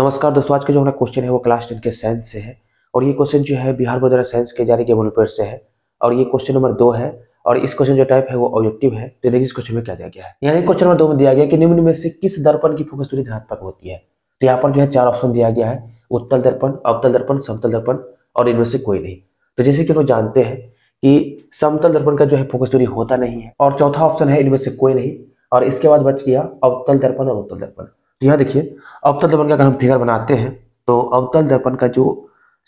नमस्कार दोस्तों आज का जो हमारा क्वेश्चन है वो क्लास टेन के साइंस से है और ये क्वेश्चन जो है बिहार बोर्ड साइंस के जारी केबल पेपर से है और ये क्वेश्चन नंबर दो है और इस क्वेश्चन जो टाइप है वो ऑब्जेक्टिव है तो देखिए इस क्वेश्चन में क्या दिया गया है यानी क्वेश्चन नंबर दो में दिया गया कि निम्न में से किस दर्पण की फोकस दूरी धनात्मक होती है तो यहाँ पर जो है चार ऑप्शन दिया गया है उत्तल दर्पण अवतल दर्पण समतल दर्पण और इनमें से कोई नहीं तो जैसे कि हम जानते हैं कि समतल दर्पण का जो है फोकस दूरी होता नहीं है और चौथा ऑप्शन है इनमें से कोई नहीं और इसके बाद बच गया अवतल दर्पण और उत्तल दर्पण तो यहाँ देखिए अवतल दर्पण का अगर हम फिगर बनाते हैं तो अवतल दर्पण का जो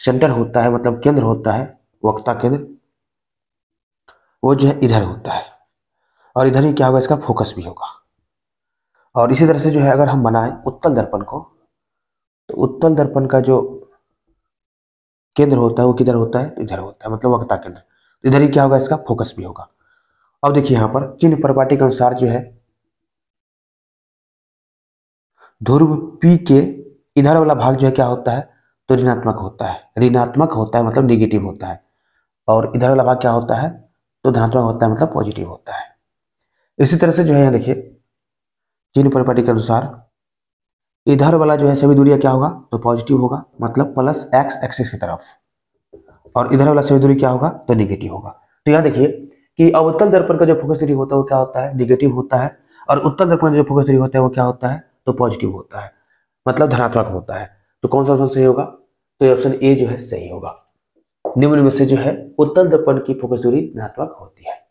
सेंटर होता है मतलब केंद्र होता है वक्ता केंद्र वो जो है इधर होता है और इधर ही क्या होगा इसका फोकस भी होगा और इसी तरह से जो है अगर हम बनाएं उत्तल दर्पण को तो उत्तल दर्पण का जो केंद्र होता है वो किधर होता है तो इधर होता है मतलब वक्ता केंद्र तो इधर ही क्या होगा इसका फोकस भी होगा अब देखिए यहाँ पर चिन्ह प्रपाटी के अनुसार जो है ध्रुव पी के इधर वाला भाग जो है क्या होता है तो ऋणात्मक होता है ऋणात्मक होता है मतलब निगेटिव होता है और इधर वाला भाग क्या होता है तो धनात्मक होता है मतलब पॉजिटिव होता है इसी तरह से जो है यहाँ देखिए चिन्ह प्रॉपर्टी के अनुसार इधर वाला जो है सभी दूरिया क्या होगा तो पॉजिटिव होगा मतलब प्लस एक्स एक्सिस की तरफ और इधर वाला सभी दूरी क्या होगा तो निगेटिव होगा तो यहाँ देखिए कि अवतल दर्पण का जो फोकस दूरी होता है वो क्या होता है निगेटिव होता है और उत्तर दर्पण का जो फोकस दूरी होता है वो क्या होता है तो पॉजिटिव होता है मतलब धनात्मक होता है तो कौन सा ऑप्शन सही होगा तो ऑप्शन ए जो है सही होगा निम्न में से जो है उत्तल दर्पण की फोकस दूरी धनात्मक होती है